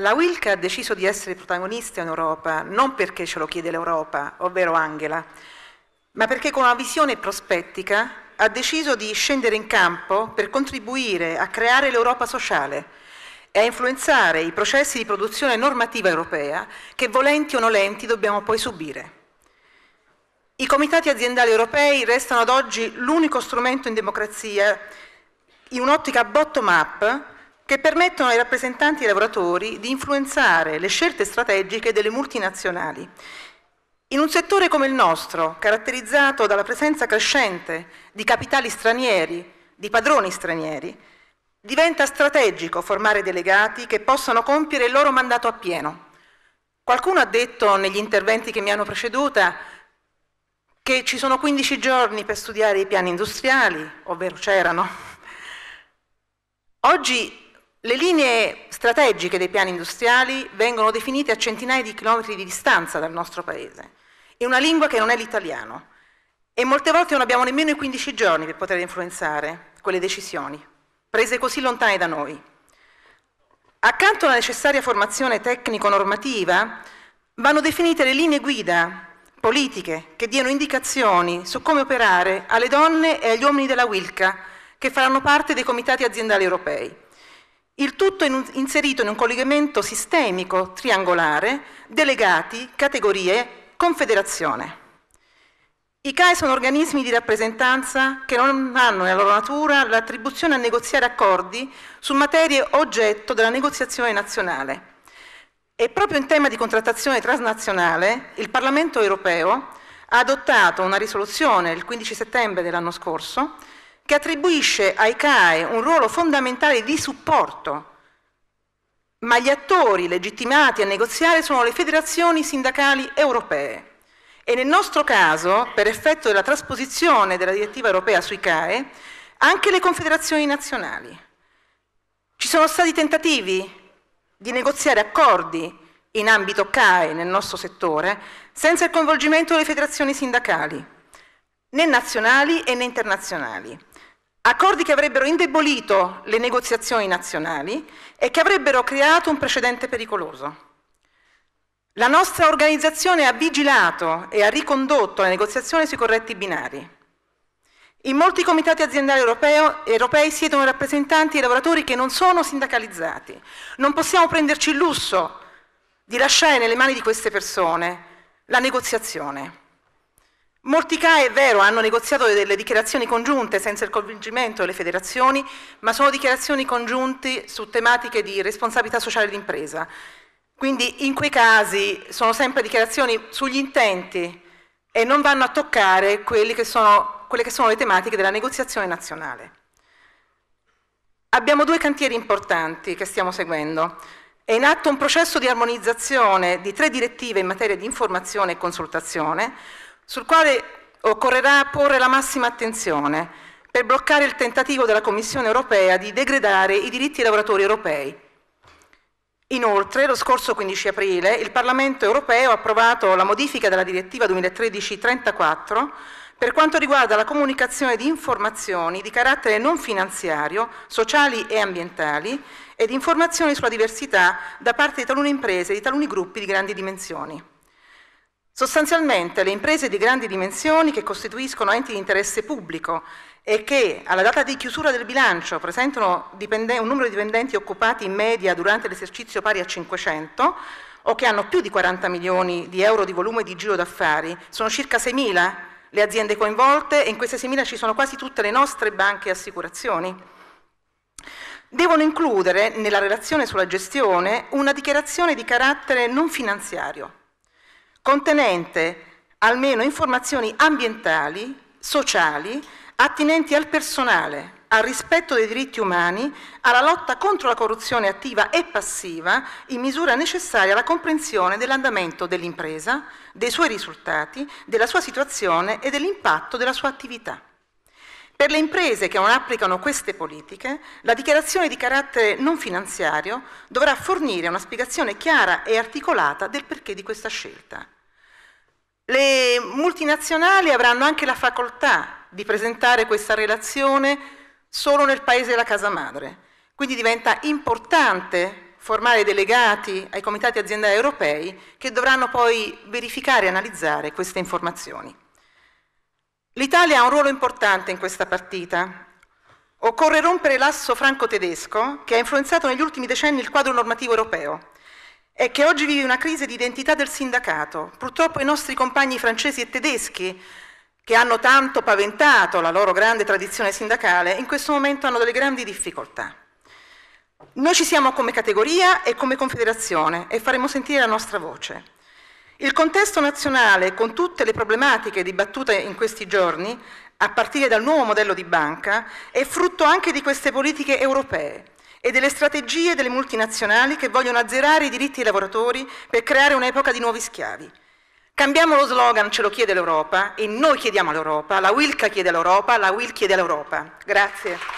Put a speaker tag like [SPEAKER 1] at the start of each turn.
[SPEAKER 1] La Wilke ha deciso di essere protagonista in Europa non perché ce lo chiede l'Europa, ovvero Angela, ma perché con una visione prospettica ha deciso di scendere in campo per contribuire a creare l'Europa sociale e a influenzare i processi di produzione normativa europea che volenti o nolenti dobbiamo poi subire. I comitati aziendali europei restano ad oggi l'unico strumento in democrazia in un'ottica bottom-up che permettono ai rappresentanti lavoratori di influenzare le scelte strategiche delle multinazionali. In un settore come il nostro, caratterizzato dalla presenza crescente di capitali stranieri, di padroni stranieri, diventa strategico formare delegati che possano compiere il loro mandato appieno. Qualcuno ha detto negli interventi che mi hanno preceduta che ci sono 15 giorni per studiare i piani industriali, ovvero c'erano. Oggi le linee strategiche dei piani industriali vengono definite a centinaia di chilometri di distanza dal nostro paese, in una lingua che non è l'italiano, e molte volte non abbiamo nemmeno i 15 giorni per poter influenzare quelle decisioni, prese così lontane da noi. Accanto alla necessaria formazione tecnico-normativa, vanno definite le linee guida politiche che diano indicazioni su come operare alle donne e agli uomini della Wilca che faranno parte dei comitati aziendali europei. Il tutto in un, inserito in un collegamento sistemico triangolare, delegati, categorie, confederazione. I CAE sono organismi di rappresentanza che non hanno nella loro natura l'attribuzione a negoziare accordi su materie oggetto della negoziazione nazionale. E proprio in tema di contrattazione transnazionale, il Parlamento europeo ha adottato una risoluzione il 15 settembre dell'anno scorso che attribuisce ai CAE un ruolo fondamentale di supporto, ma gli attori legittimati a negoziare sono le federazioni sindacali europee. E nel nostro caso, per effetto della trasposizione della direttiva europea sui CAE, anche le confederazioni nazionali. Ci sono stati tentativi di negoziare accordi in ambito CAE nel nostro settore senza il coinvolgimento delle federazioni sindacali, né nazionali e né internazionali. Accordi che avrebbero indebolito le negoziazioni nazionali e che avrebbero creato un precedente pericoloso. La nostra organizzazione ha vigilato e ha ricondotto la negoziazione sui corretti binari. In molti comitati aziendali europeo, europei siedono rappresentanti e lavoratori che non sono sindacalizzati. Non possiamo prenderci il lusso di lasciare nelle mani di queste persone la negoziazione. Molti CAE, è vero, hanno negoziato delle dichiarazioni congiunte senza il coinvolgimento delle federazioni, ma sono dichiarazioni congiunte su tematiche di responsabilità sociale d'impresa. Quindi in quei casi sono sempre dichiarazioni sugli intenti e non vanno a toccare quelle che sono, quelle che sono le tematiche della negoziazione nazionale. Abbiamo due cantieri importanti che stiamo seguendo. È in atto un processo di armonizzazione di tre direttive in materia di informazione e consultazione, sul quale occorrerà porre la massima attenzione per bloccare il tentativo della Commissione europea di degradare i diritti dei lavoratori europei. Inoltre, lo scorso 15 aprile, il Parlamento europeo ha approvato la modifica della direttiva 2013-34 per quanto riguarda la comunicazione di informazioni di carattere non finanziario, sociali e ambientali e di informazioni sulla diversità da parte di talune imprese e di taluni gruppi di grandi dimensioni. Sostanzialmente le imprese di grandi dimensioni che costituiscono enti di interesse pubblico e che alla data di chiusura del bilancio presentano un numero di dipendenti occupati in media durante l'esercizio pari a 500 o che hanno più di 40 milioni di euro di volume di giro d'affari, sono circa 6.000 le aziende coinvolte e in queste 6.000 ci sono quasi tutte le nostre banche e assicurazioni. Devono includere nella relazione sulla gestione una dichiarazione di carattere non finanziario contenente almeno informazioni ambientali, sociali, attinenti al personale, al rispetto dei diritti umani, alla lotta contro la corruzione attiva e passiva, in misura necessaria alla comprensione dell'andamento dell'impresa, dei suoi risultati, della sua situazione e dell'impatto della sua attività. Per le imprese che non applicano queste politiche, la dichiarazione di carattere non finanziario dovrà fornire una spiegazione chiara e articolata del perché di questa scelta. Le multinazionali avranno anche la facoltà di presentare questa relazione solo nel paese della casa madre, quindi diventa importante formare delegati ai comitati aziendali europei che dovranno poi verificare e analizzare queste informazioni. L'Italia ha un ruolo importante in questa partita. Occorre rompere l'asso franco-tedesco che ha influenzato negli ultimi decenni il quadro normativo europeo e che oggi vive una crisi di identità del sindacato. Purtroppo i nostri compagni francesi e tedeschi, che hanno tanto paventato la loro grande tradizione sindacale, in questo momento hanno delle grandi difficoltà. Noi ci siamo come categoria e come confederazione e faremo sentire la nostra voce. Il contesto nazionale, con tutte le problematiche dibattute in questi giorni, a partire dal nuovo modello di banca, è frutto anche di queste politiche europee e delle strategie delle multinazionali che vogliono azzerare i diritti dei lavoratori per creare un'epoca di nuovi schiavi. Cambiamo lo slogan, ce lo chiede l'Europa, e noi chiediamo all'Europa, la Wilca chiede all'Europa, la Will chiede all'Europa. Grazie.